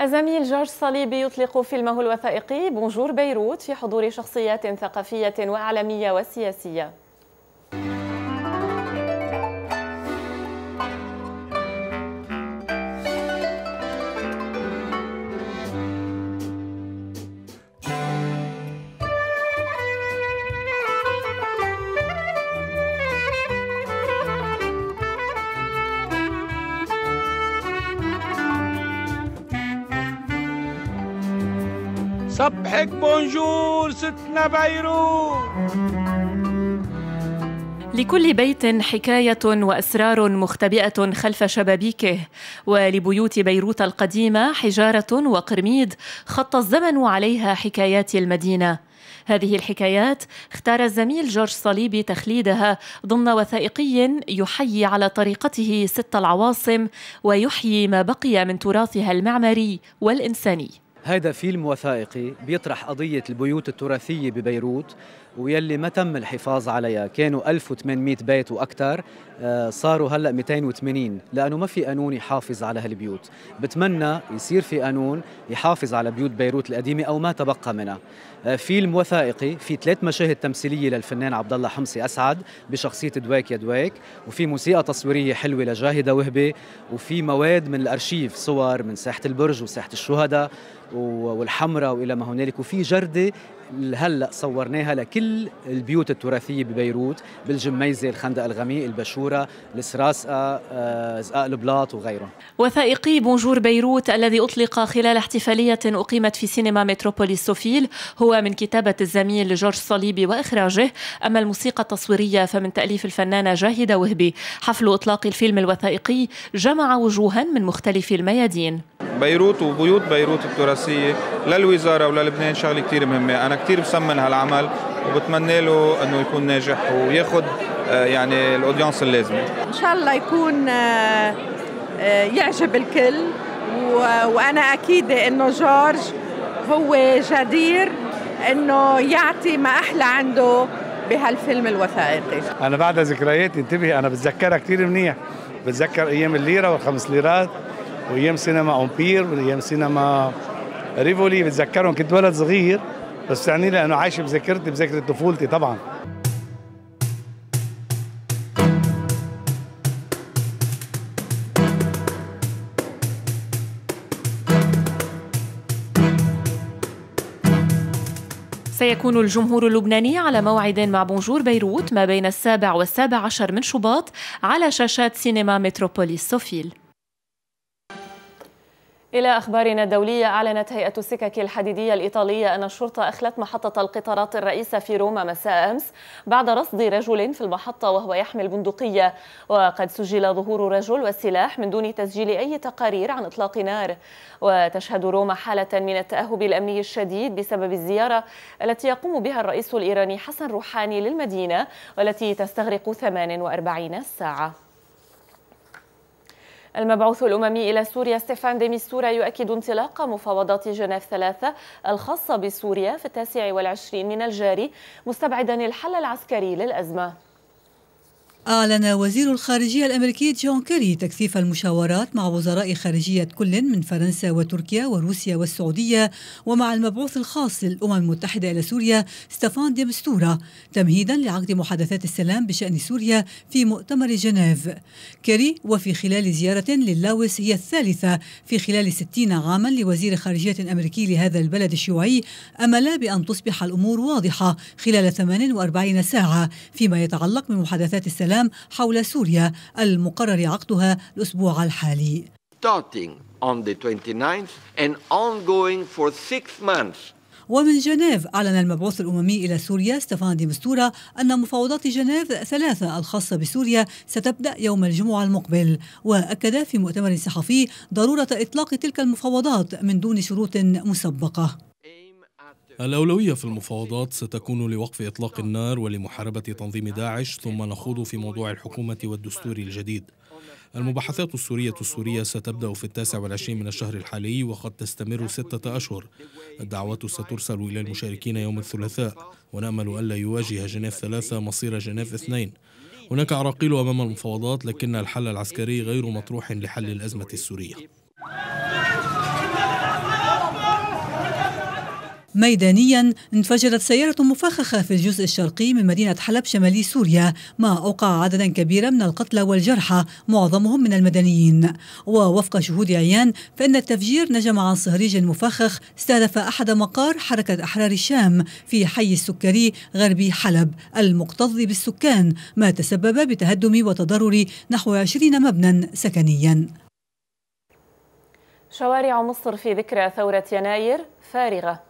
الزميل جورج صليبي يطلق فيلمه الوثائقي بونجور بيروت في حضور شخصيات ثقافية وعالمية وسياسية. صبحك بونجور ستنا بيروت لكل بيت حكاية وأسرار مختبئة خلف شبابيكه ولبيوت بيروت القديمة حجارة وقرميد خط الزمن عليها حكايات المدينة هذه الحكايات اختار الزميل جورج صليبي تخليدها ضمن وثائقي يحيي على طريقته ست العواصم ويحيي ما بقي من تراثها المعماري والإنساني هذا فيلم وثائقي بيطرح قضية البيوت التراثية ببيروت ويلي ما تم الحفاظ عليها كانوا 1800 بيت واكثر آه، صاروا هلا 280 لانه ما في قانون يحافظ على هالبيوت بتمنى يصير في قانون يحافظ على بيوت بيروت القديمه او ما تبقى منها آه، فيلم وثائقي في ثلاث مشاهد تمثيليه للفنان عبد الله حمصي اسعد بشخصيه دويك يا دويك وفي موسيقى تصويريه حلوه لجاهده وهبه وفي مواد من الارشيف صور من ساحه البرج وساحه الشهداء والحمراء والى ما هنالك وفي جرده هلا صورناها لكل البيوت التراثيه ببيروت بالجميزه الخندق الغميق البشوره السراسقه آه، زقاق البلاط وغيرهم وثائقي بونجور بيروت الذي اطلق خلال احتفاليه اقيمت في سينما متروبوليس سوفيل هو من كتابه الزميل جورج صليبي واخراجه اما الموسيقى التصويريه فمن تاليف الفنانه جاهده وهبي حفل اطلاق الفيلم الوثائقي جمع وجوها من مختلف الميادين بيروت وبيوت بيروت التراثيه للوزاره وللبنان شغله كثير مهمه انا كثير بسمن هالعمل وبتمنى له انه يكون ناجح وياخذ آه، يعني الاودينس اللازمه ان شاء الله يكون آه، آه، يعجب الكل وانا اكيده انه جورج هو جدير انه يعطي ما احلى عنده بهالفيلم الوثائقي انا بعد ذكرياتي انتبهي انا بتذكرها كثير منيح بتذكر ايام الليره والخمس ليرات وايام سينما امبير وايام سينما ريفولي بتذكرهم كنت ولد صغير بس يعني لانه عايش بذاكرتي بذاكره طفولتي طبعا سيكون الجمهور اللبناني على موعد مع بونجور بيروت ما بين السابع والسابع عشر من شباط على شاشات سينما متروبوليس سوفيل إلى أخبارنا الدولية أعلنت هيئة السكك الحديدية الإيطالية أن الشرطة أخلت محطة القطارات الرئيسة في روما مساء أمس بعد رصد رجل في المحطة وهو يحمل بندقية وقد سجل ظهور رجل والسلاح من دون تسجيل أي تقارير عن إطلاق نار وتشهد روما حالة من التأهب الأمني الشديد بسبب الزيارة التي يقوم بها الرئيس الإيراني حسن روحاني للمدينة والتي تستغرق 48 ساعة المبعوث الأممي إلى سوريا ستيفان ديميسورا يؤكد انطلاق مفاوضات جنيف ثلاثة الخاصة بسوريا في التاسع والعشرين من الجاري مستبعدا الحل العسكري للأزمة أعلن وزير الخارجية الأمريكي جون كيري تكثيف المشاورات مع وزراء خارجية كل من فرنسا وتركيا وروسيا والسعودية ومع المبعوث الخاص للأمم المتحدة إلى سوريا ستيفان ديمستورا تمهيدا لعقد محادثات السلام بشأن سوريا في مؤتمر جنيف كيري وفي خلال زيارة للاوس هي الثالثة في خلال 60 عاما لوزير خارجية أمريكي لهذا البلد الشيوعي أمل بأن تصبح الأمور واضحة خلال 48 ساعة فيما يتعلق بمحادثات السلام السلام حول سوريا المقرر عقدها الأسبوع الحالي starting on the 29th and ongoing for months. ومن جنيف أعلن المبعوث الأممي إلى سوريا ستيفان دي مستورة أن مفاوضات جنيف ثلاثة الخاصة بسوريا ستبدأ يوم الجمعة المقبل وأكد في مؤتمر صحفي ضرورة إطلاق تلك المفاوضات من دون شروط مسبقة الأولوية في المفاوضات ستكون لوقف إطلاق النار ولمحاربة تنظيم داعش ثم نخوض في موضوع الحكومة والدستور الجديد المباحثات السورية السورية ستبدأ في التاسع والعشرين من الشهر الحالي وقد تستمر ستة أشهر الدعوات سترسل إلى المشاركين يوم الثلاثاء ونأمل ألا يواجه جنيف ثلاثة مصير جنيف اثنين هناك عراقيل أمام المفاوضات لكن الحل العسكري غير مطروح لحل الأزمة السورية ميدانيا انفجرت سيارة مفخخة في الجزء الشرقي من مدينة حلب شمالي سوريا ما أوقع عددا كبيرا من القتلى والجرحى معظمهم من المدنيين ووفق شهود عيان فإن التفجير نجم عن صهريج مفخخ استهدف أحد مقار حركة أحرار الشام في حي السكري غربي حلب المكتظ بالسكان ما تسبب بتهدم وتضرر نحو 20 مبنى سكنيا شوارع مصر في ذكرى ثورة يناير فارغة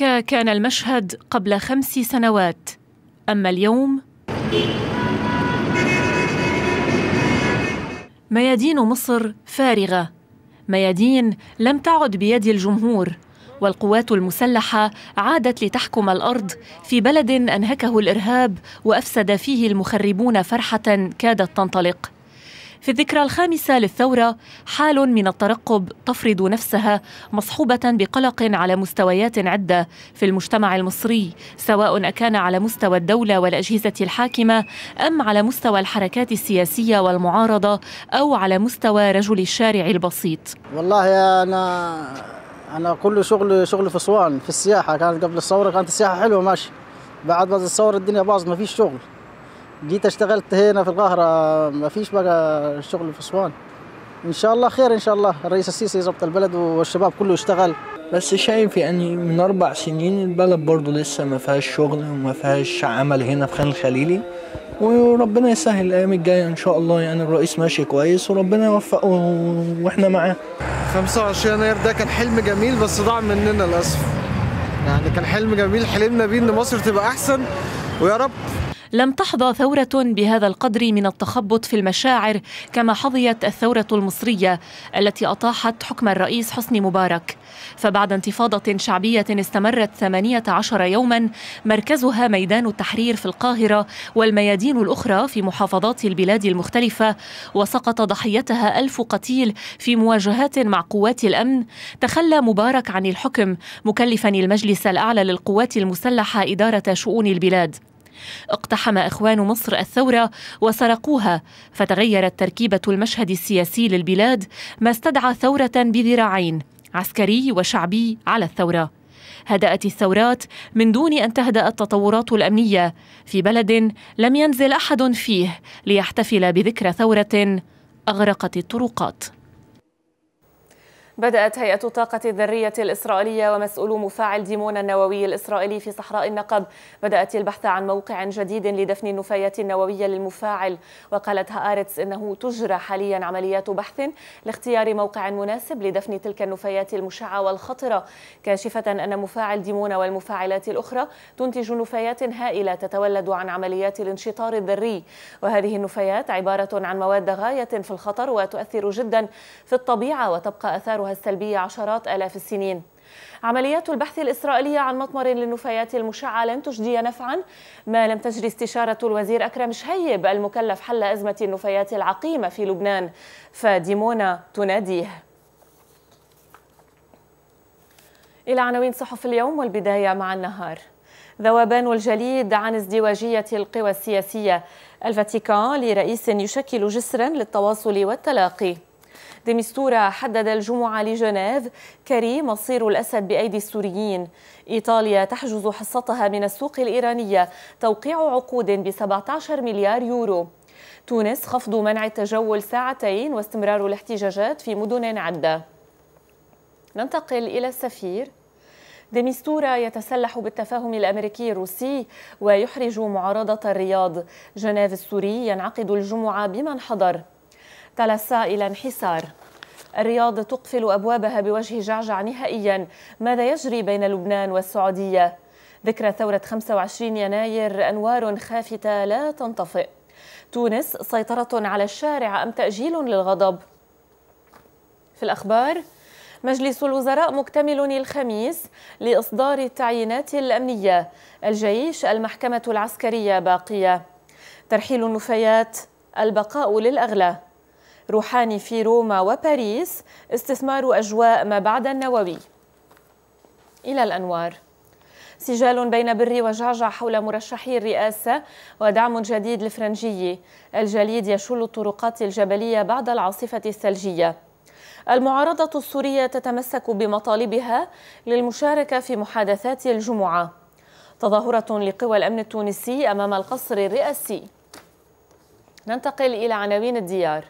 ذاك كان المشهد قبل خمس سنوات أما اليوم ميادين مصر فارغة ميادين لم تعد بيد الجمهور والقوات المسلحة عادت لتحكم الأرض في بلد أنهكه الإرهاب وأفسد فيه المخربون فرحة كادت تنطلق في الذكرى الخامسة للثورة حال من الترقب تفرض نفسها مصحوبة بقلق على مستويات عدة في المجتمع المصري سواء أكان على مستوى الدولة والأجهزة الحاكمة أم على مستوى الحركات السياسية والمعارضة أو على مستوى رجل الشارع البسيط والله أنا أنا كل شغل شغل في أسوان في السياحة كانت قبل الثورة كانت السياحة حلوة ماشي بعد بعد الثورة الدنيا باظت ما فيش شغل جيت اشتغلت هنا في القاهرة ما فيش بقى شغل في أسوان إن شاء الله خير إن شاء الله الرئيس السيسي يضبط البلد والشباب كله يشتغل بس شايف يعني من أربع سنين البلد برضه لسه ما فيهاش شغل وما فيهاش عمل هنا في خان الخليلي وربنا يسهل الأيام الجاية إن شاء الله يعني الرئيس ماشي كويس وربنا يوفقه وإحنا معاه 25 يناير ده كان حلم جميل بس ضاع مننا للأسف يعني كان حلم جميل حلمنا بيه إن مصر تبقى أحسن ويا رب لم تحظى ثورة بهذا القدر من التخبط في المشاعر كما حظيت الثورة المصرية التي أطاحت حكم الرئيس حسني مبارك فبعد انتفاضة شعبية استمرت 18 يوما مركزها ميدان التحرير في القاهرة والميادين الأخرى في محافظات البلاد المختلفة وسقط ضحيتها ألف قتيل في مواجهات مع قوات الأمن تخلى مبارك عن الحكم مكلفا المجلس الأعلى للقوات المسلحة إدارة شؤون البلاد اقتحم اخوان مصر الثوره وسرقوها فتغيرت تركيبه المشهد السياسي للبلاد ما استدعى ثوره بذراعين عسكري وشعبي على الثوره هدات الثورات من دون ان تهدا التطورات الامنيه في بلد لم ينزل احد فيه ليحتفل بذكرى ثوره اغرقت الطرقات بدأت هيئة الطاقة الذرية الإسرائيلية ومسؤول مفاعل ديمون النووي الإسرائيلي في صحراء النقب بدأت البحث عن موقع جديد لدفن النفايات النووية للمفاعل وقالت هآرتس إنه تجرى حاليا عمليات بحث لاختيار موقع مناسب لدفن تلك النفايات المشعة والخطرة كاشفة أن مفاعل ديمون والمفاعلات الأخرى تنتج نفايات هائلة تتولد عن عمليات الانشطار الذري وهذه النفايات عبارة عن مواد غاية في الخطر وتؤثر جدا في الطبيعة وتبقى أثارها السلبية عشرات آلاف السنين عمليات البحث الإسرائيلية عن مطمر للنفايات المشعة لن تجدي نفعا ما لم تجري استشارة الوزير أكرم شهيب المكلف حل أزمة النفايات العقيمة في لبنان فديمونا تناديه إلى عناوين صحف اليوم والبداية مع النهار ذوبان الجليد عن ازدواجية القوى السياسية الفاتيكان لرئيس يشكل جسرا للتواصل والتلاقي ديمستورا حدد الجمعة لجنيف كريم مصير الأسد بأيدي السوريين إيطاليا تحجز حصتها من السوق الإيرانية توقيع عقود ب 17 مليار يورو تونس خفض منع التجول ساعتين واستمرار الاحتجاجات في مدن عدة ننتقل إلى السفير ديمستورا يتسلح بالتفاهم الامريكي الروسي ويحرج معارضه الرياض جنيف السوري ينعقد الجمعه بمن حضر تلسع إلى انحسار الرياض تقفل أبوابها بوجه جعجع نهائيا ماذا يجري بين لبنان والسعودية؟ ذكرى ثورة 25 يناير أنوار خافتة لا تنطفئ تونس سيطرة على الشارع أم تأجيل للغضب؟ في الأخبار مجلس الوزراء مكتمل الخميس لإصدار التعيينات الأمنية الجيش المحكمة العسكرية باقية ترحيل النفايات البقاء للأغلى روحاني في روما وباريس استثمار أجواء ما بعد النووي إلى الأنوار سجال بين بري وجعجع حول مرشحي الرئاسة ودعم جديد لفرنجي الجليد يشل الطرقات الجبلية بعد العاصفة الثلجية المعارضة السورية تتمسك بمطالبها للمشاركة في محادثات الجمعة تظاهرة لقوى الأمن التونسي أمام القصر الرئاسي ننتقل إلى عناوين الديار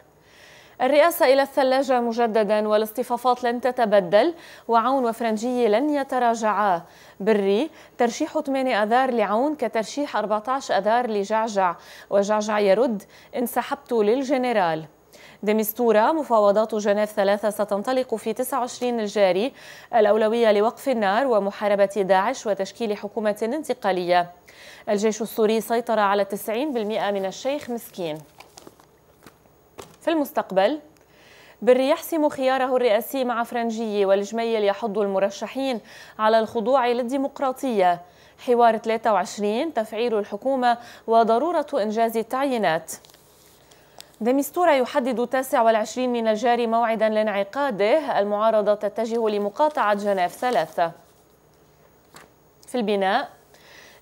الرئاسة إلى الثلاجة مجددا والاصطفافات لن تتبدل وعون وفرنجية لن يتراجعا بري ترشيح 8 أذار لعون كترشيح 14 أذار لجعجع وجعجع يرد إن سحبت للجنرال دمستورة مفاوضات جنيف ثلاثة ستنطلق في 29 الجاري الأولوية لوقف النار ومحاربة داعش وتشكيل حكومة انتقالية الجيش السوري سيطر على 90% من الشيخ مسكين في المستقبل بري يحسم خياره الرئاسي مع فرنجية والجميل يحض المرشحين على الخضوع للديمقراطية حوار 23 تفعيل الحكومة وضرورة إنجاز التعيينات دمستورة يحدد 29 من الجاري موعدا لانعقاده المعارضة تتجه لمقاطعة جنيف ثلاثة في البناء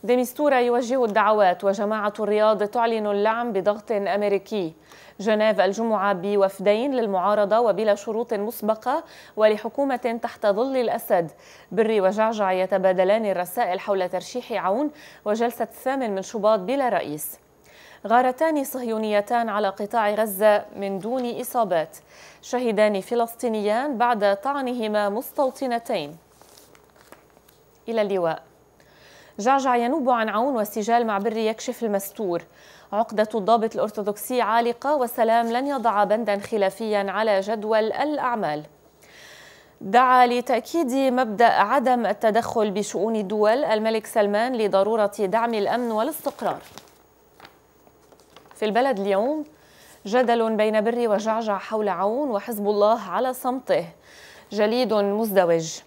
دمستورة يوجه الدعوات وجماعة الرياض تعلن اللعن بضغط أمريكي جنيف الجمعة بوفدين للمعارضة وبلا شروط مسبقة ولحكومة تحت ظل الأسد بري وجعجع يتبادلان الرسائل حول ترشيح عون وجلسة الثامن من شباط بلا رئيس غارتان صهيونيتان على قطاع غزة من دون إصابات شهدان فلسطينيان بعد طعنهما مستوطنتين إلى اللواء جعجع ينوب عن عون والسجال مع بري يكشف المستور عقدة الضابط الأرثوذكسي عالقة والسلام لن يضع بندا خلافيا على جدول الأعمال دعا لتأكيد مبدأ عدم التدخل بشؤون الدول الملك سلمان لضرورة دعم الأمن والاستقرار في البلد اليوم جدل بين بري وجعجع حول عون وحزب الله على صمته جليد مزدوج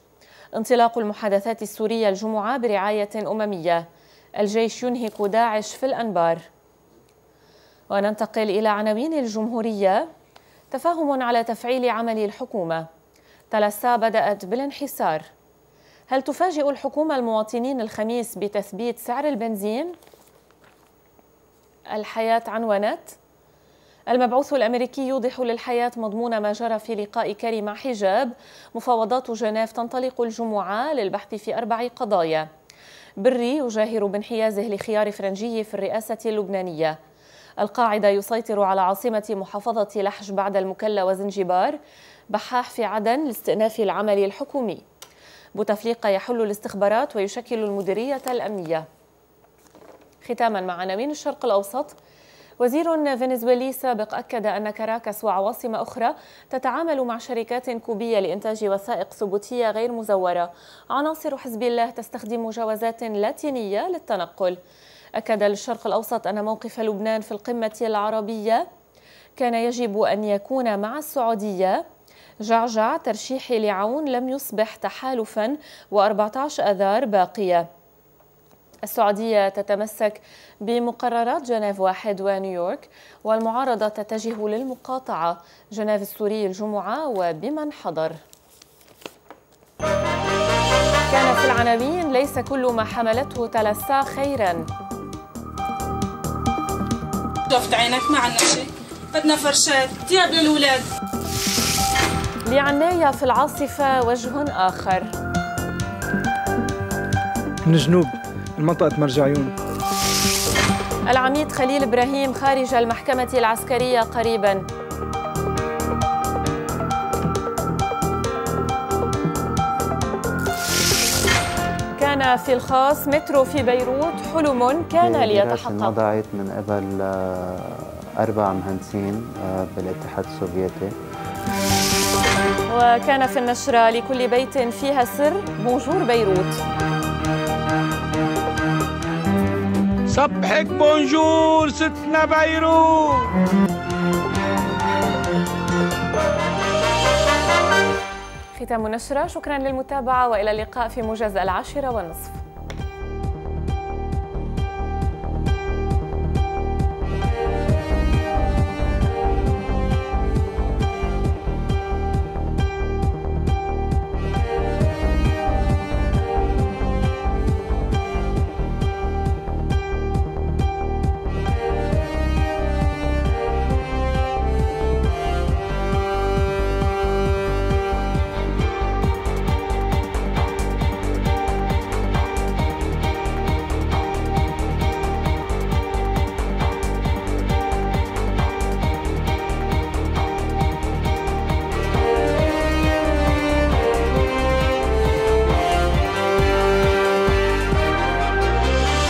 انطلاق المحادثات السورية الجمعة برعاية أممية الجيش ينهك داعش في الأنبار وننتقل إلى عناوين الجمهورية تفاهم على تفعيل عمل الحكومة تلسا بدأت بالانحسار هل تفاجئ الحكومة المواطنين الخميس بتثبيت سعر البنزين؟ الحياة عنونت المبعوث الأمريكي يوضح للحياة مضمون ما جرى في لقاء كريم مع حجاب مفاوضات جنيف تنطلق الجمعة للبحث في أربع قضايا بري يجاهر بانحيازه لخيار فرنجي في الرئاسة اللبنانية القاعدة يسيطر على عاصمة محافظة لحج بعد المكلا وزنجبار بحاح في عدن لاستئناف العمل الحكومي بوتفليقة يحل الاستخبارات ويشكل المديرية الأمنية ختاما مع عناوين الشرق الأوسط وزير فنزويلي سابق أكد أن كراكس وعواصم أخرى تتعامل مع شركات كوبية لإنتاج وثائق ثبوتية غير مزورة عناصر حزب الله تستخدم جوازات لاتينية للتنقل أكد للشرق الأوسط أن موقف لبنان في القمة العربية كان يجب أن يكون مع السعودية جعجع ترشيح لعون لم يصبح تحالفا و14 أذار باقية السعودية تتمسك بمقررات جنيف واحد ونيويورك والمعارضة تتجه للمقاطعة جنيف السوري الجمعة وبمن حضر كان في العناوين ليس كل ما حملته تلسا خيرا ضفت عينك ما عندنا شيء بدنا فرشات ثياب للولاد لعناية في العاصفة وجه آخر من جنوب مرج عيون العميد خليل إبراهيم خارج المحكمة العسكرية قريباً في الخاص مترو في بيروت حلم كان ليتحقق وضعت من قبل آه، أربع مهندسين آه، بالاتحاد السوفيتي وكان في النشرة لكل بيت فيها سر بونجور بيروت صبحك بونجور ستنا بيروت ختام نشرة شكرا للمتابعة وإلى اللقاء في مجاز العاشرة والنصف